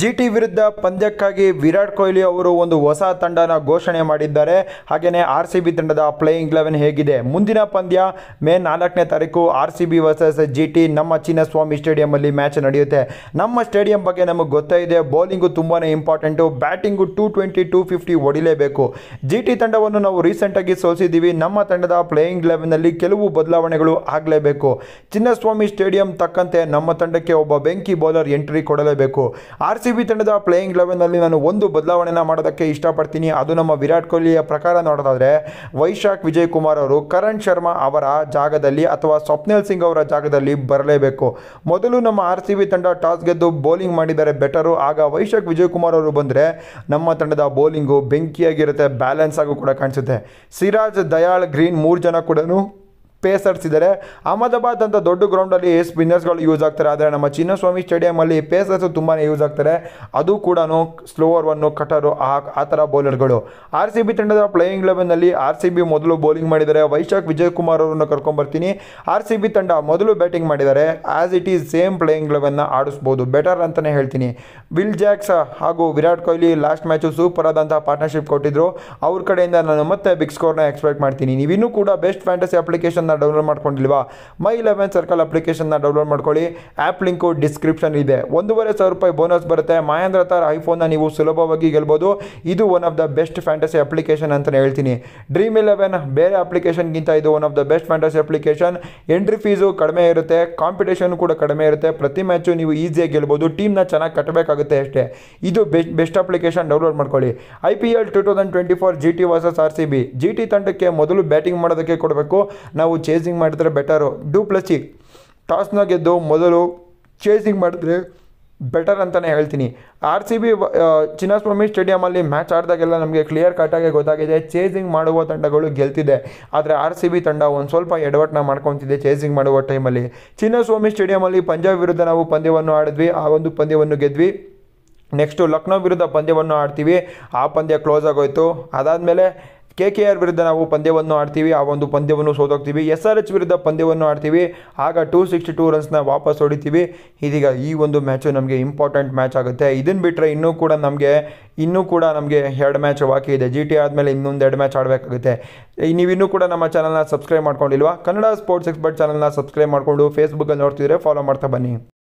G T ವಿರುದ್ಧ ಪಂದ್ಯಕ್ಕಾಗಿ ವಿರಾಟ್ ಕೊಹ್ಲಿ ಅವರು ಒಂದು ಹೊಸ ತಂಡನ ಘೋಷಣೆ ಮಾಡಿದ್ದಾರೆ ಹಾಗೆಯೇ ಆರ್ ಸಿ ಬಿ ತಂಡದ ಪ್ಲೇಯಿಂಗ್ ಲೆವೆನ್ ಹೇಗಿದೆ ಮುಂದಿನ ಪಂದ್ಯ ಮೇ ನಾಲ್ಕನೇ ತಾರೀಕು R C B versus G T ನಮ್ಮ ಚಿನ್ನಸ್ವಾಮಿ ಸ್ಟೇಡಿಯಂಲ್ಲಿ ಮ್ಯಾಚ್ ನಡೆಯುತ್ತೆ ನಮ್ಮ ಸ್ಟೇಡಿಯಂ ಬಗ್ಗೆ ನಮಗೆ ಗೊತ್ತೇ ಇದೆ ಬೌಲಿಂಗು ತುಂಬಾ important batting two twenty to two ಹೊಡಿಲೇಬೇಕು ಜಿ ಟಿ ತಂಡವನ್ನು ನಾವು ರೀಸೆಂಟಾಗಿ ಸೋಸಿದ್ದೀವಿ ನಮ್ಮ ತಂಡದ ಪ್ಲೇಯಿಂಗ್ ಲೆವೆನ್ನಲ್ಲಿ ಕೆಲವು ಬದಲಾವಣೆಗಳು ಆಗಲೇಬೇಕು ಚಿನ್ನಸ್ವಾಮಿ ಸ್ಟೇಡಿಯಂ ತಕ್ಕಂತೆ ನಮ್ಮ ತಂಡಕ್ಕೆ ಒಬ್ಬ ಬೆಂಕಿ ಬೌಲರ್ ಎಂಟ್ರಿ ಕೊಡಲೇಬೇಕು ಆರ್ ಆರ್ ಸಿ ಬಿ ತಂಡದ ಪ್ಲೇಯಿಂಗ್ ಲೆವೆನ್ನಲ್ಲಿ ನಾನು ಒಂದು ಬದಲಾವಣೆನ ಮಾಡೋದಕ್ಕೆ ಇಷ್ಟಪಡ್ತೀನಿ ಅದು ನಮ್ಮ ವಿರಾಟ್ ಕೊಹ್ಲಿಯ ಪ್ರಕಾರ ನೋಡೋದಾದರೆ ವೈಶಾಖ್ ವಿಜಯ್ ಕುಮಾರ್ ಅವರು ಕರಣ್ ಶರ್ಮಾ ಅವರ ಜಾಗದಲ್ಲಿ ಅಥವಾ ಸ್ವಪ್ನಿಲ್ ಸಿಂಗ್ ಅವರ ಜಾಗದಲ್ಲಿ ಬರಲೇಬೇಕು ಮೊದಲು ನಮ್ಮ ಆರ್ ಸಿ ಬಿ ತಂಡ ಟಾಸ್ ಗೆದ್ದು ಬೌಲಿಂಗ್ ಮಾಡಿದರೆ ಬೆಟರು ಆಗ ವೈಶಾಖ್ ವಿಜಯ್ ಕುಮಾರ್ ಅವರು ಬಂದರೆ ನಮ್ಮ ತಂಡದ ಬೌಲಿಂಗು ಬೆಂಕಿಯಾಗಿರುತ್ತೆ ಬ್ಯಾಲೆನ್ಸ್ ಆಗೂ ಕೂಡ ಕಾಣಿಸುತ್ತೆ ಸಿರಾಜ್ ದಯಾಳ್ ಗ್ರೀನ್ ಮೂರು ಜನ ಕೂಡ ಪೇಸರ್ಸ್ ಇದ್ದಾರೆ ಅಹಮದಾಬಾದ್ ಅಂತ ದೊಡ್ಡ ಗ್ರೌಂಡಲ್ಲಿ ಸ್ಪಿನ್ನರ್ಸ್ಗಳು ಯೂಸ್ ಆಗ್ತಾರೆ ಆದರೆ ನಮ್ಮ ಚಿನ್ನಸ್ವಾಮಿ ಸ್ಟೇಡಿಯಮಲ್ಲಿ ಪೇಸರ್ಸು ತುಂಬಾ ಯೂಸ್ ಆಗ್ತಾರೆ ಅದು ಕೂಡ ಸ್ಲೋವರ್ ಒಂದು ಕಟರು ಆ ಆ ಥರ ಬೌಲರ್ಗಳು ಆರ್ ಸಿ ಬಿ ತಂಡದ ಪ್ಲೇಯಿಂಗ್ ಲೆವೆನ್ನಲ್ಲಿ ಆರ್ ಸಿ ಬಿ ಮೊದಲು ಬೌಲಿಂಗ್ ಮಾಡಿದರೆ ವೈಶಾಖ್ ವಿಜಯ್ ಕುಮಾರ್ ಅವರನ್ನು ಕರ್ಕೊಂಡ್ಬರ್ತೀನಿ ಆರ್ ಸಿ ಬಿ ತಂಡ ಮೊದಲು ಬ್ಯಾಟಿಂಗ್ ಮಾಡಿದ್ದಾರೆ as it is same playing ಲೆವೆನ್ನ ಆಡಿಸ್ಬೋದು ಬೆಟರ್ ಅಂತಲೇ ಹೇಳ್ತೀನಿ ವಿಲ್ ಜಾಕ್ಸ್ ಹಾಗೂ Virat Kohli last match super ಆದಂತಹ ಪಾರ್ಟ್ನರ್ಶಿಪ್ ಕೊಟ್ಟಿದ್ದರು ಅವ್ರ ಕಡೆಯಿಂದ ನಾನು ಮತ್ತೆ ಬಿಗ್ ಸ್ಕೋರ್ನ ಎಕ್ಸ್ಪೆಕ್ಟ್ ಮಾಡ್ತೀನಿ ನೀವಿನ್ನೂ ಕೂಡ ಬೆಸ್ಟ್ ಫ್ಯಾಂಟಸಿ ಅಪ್ಲಿಕೇಶನ್ ಅಪ್ಲಿಕೇಶನ್ನ ಡೌನ್ಲೋಡ್ ಮಾಡ್ಕೊಂಡಿಲ್ವಾ ಮೈ ಲೆವೆನ್ ಸರ್ಕಲ್ ಅಪ್ಲಿಕೇಶನ್ನ ಡೌನ್ಲೋಡ್ ಮಾಡ್ಕೊಳ್ಳಿ ಆ್ಯಪ್ ಲಿಂಕು ಡಿಸ್ಕ್ರಿಪ್ಷನ್ ಇದೆ ಒಂದೂವರೆ ಸಾವಿರ ರೂಪಾಯಿ ಬೋನಸ್ ಬರುತ್ತೆ ಮಹೇಂದ್ರ ತಾರ್ ಐಫೋನ್ನ ನೀವು ಸುಲಭವಾಗಿ ಗೆಲ್ಬೋದು ಇದು one of the best fantasy application ಅಂತಲೇ ಹೇಳ್ತೀನಿ ಡ್ರೀಮ್ ಇಲೆವೆನ್ ಬೇರೆ ಅಪ್ಲಿಕೇಶನ್ಗಿಂತ ಇದು one of the best fantasy application entry fees ಕಡಿಮೆ ಇರುತ್ತೆ ಕಾಂಪಿಟೇಷನ್ ಕೂಡ ಕಡಿಮೆ ಇರುತ್ತೆ ಪ್ರತಿ ಮ್ಯಾಚು ನೀವು ಈಸಿಯಾಗಿ ಗೆಲ್ಬೋದು ಟೀಮ್ನ ಚೆನ್ನಾಗಿ ಕಟ್ಟಬೇಕಾಗುತ್ತೆ ಅಷ್ಟೇ ಇದು ಬೆಸ್ಟ್ ಬೆಸ್ಟ್ ಅಪ್ಲಿಕೇಶನ್ ಡೌನ್ಲೋಡ್ ಮಾಡ್ಕೊಳ್ಳಿ I P L two thousand twenty four G T versus R C B G T ತಂಡಕ್ಕೆ ಮೊದಲು ಬ್ಯಾಟಿಂಗ್ ಮಾಡೋದಕ್ಕೆ ಕೊಡಬೇಕು ನಾವು ಚೇಸಿಂಗ್ ಮಾಡಿದ್ರೆ ಬೆಟರು ಡೂ ಪ್ಲಸ್ಸಿ ಟಾಸ್ನ ಗೆದ್ದು ಮೊದಲು ಚೇಸಿಂಗ್ ಮಾಡಿದ್ರೆ ಬೆಟರ್ ಅಂತಲೇ ಹೇಳ್ತೀನಿ ಆರ್ ಸಿ ಬಿ ಚಿನ್ನಸ್ವಾಮಿ ಸ್ಟೇಡಿಯಮಲ್ಲಿ ಮ್ಯಾಚ್ ಆಡಿದಾಗೆಲ್ಲ ನಮಗೆ ಕ್ಲಿಯರ್ ಆಗಿ ಗೊತ್ತಾಗಿದೆ ಚೇಸಿಂಗ್ ಮಾಡುವ ತಂಡಗಳು ಗೆಲ್ತಿದೆ ಆದರೆ ಆರ್ ಸಿ ಬಿ ತಂಡ ಒಂದು ಸ್ವಲ್ಪ ಎಡವಟ್ನ ಮಾಡ್ಕೊತಿದೆ ಚೇಸಿಂಗ್ ಮಾಡುವ ಟೈಮಲ್ಲಿ ಚಿನ್ನಸ್ವಾಮಿ ಸ್ಟೇಡಿಯಮಲ್ಲಿ ಪಂಜಾಬ್ ವಿರುದ್ಧ ನಾವು ಪಂದ್ಯವನ್ನು ಆಡಿದ್ವಿ ಆ ಒಂದು ಪಂದ್ಯವನ್ನು ಗೆದ್ವಿ ನೆಕ್ಸ್ಟು ಲಕ್ನೋ ವಿರುದ್ಧ ಪಂದ್ಯವನ್ನು ಆಡ್ತೀವಿ ಆ ಪಂದ್ಯ ಕ್ಲೋಸ್ ಆಗೋಯಿತು ಅದಾದಮೇಲೆ ಕೆ ಕೆ ಆರ್ ವಿರುದ್ಧ ನಾವು ಪಂದ್ಯವನ್ನು ಆಡ್ತೀವಿ ಆ ಒಂದು ಪಂದ್ಯವನ್ನು ಸೋತೋಗ್ತೀವಿ ಎಸ್ ಆರ್ ಎಚ್ ವಿರುದ್ಧ ಪಂದ್ಯವನ್ನು ಆಡ್ತೀವಿ ಆಗ ಟೂ ಸಿಕ್ಸ್ಟಿ ಟೂ ರನ್ಸ್ನ ವಾಪಸ್ ಹೊಡಿತೀವಿ ಇದೀಗ ಈ ಒಂದು ಮ್ಯಾಚು ನಮಗೆ ಇಂಪಾರ್ಟೆಂಟ್ ಮ್ಯಾಚ್ ಆಗುತ್ತೆ ಇದನ್ನು ಬಿಟ್ಟರೆ ಇನ್ನೂ ಕೂಡ ನಮಗೆ ಇನ್ನೂ ಕೂಡ ನಮಗೆ ಎರಡು ಮ್ಯಾಚ್ ಬಾಕಿ ಇದೆ ಜಿ ಟಿ ಆದಮೇಲೆ ಇನ್ನೊಂದು ಎರಡು ಮ್ಯಾಚ್ ಆಡಬೇಕಾಗುತ್ತೆ ನೀವಿನ್ನೂ ಕೂಡ ನಮ್ಮ ಚಾನಲ್ನ ಸಬ್ಸ್ಕ್ರೈಬ್ ಮಾಡ್ಕೊಂಡಿಲ್ವಾ ಕನ್ನಡ ಸ್ಪೋರ್ಟ್ಸ್ ಎಕ್ಸ್ಪರ್ಟ್ ಚಾನಲ್ನ ಸಬ್ಸ್ಕ್ರೈಬ್ ಮಾಡಿಕೊಂಡು ಫೇಸ್ಬುಕ್ಕಲ್ಲಿ ನೋಡ್ತಿದ್ರೆ ಫಾಲೋ ಮಾಡ್ತಾ ಬನ್ನಿ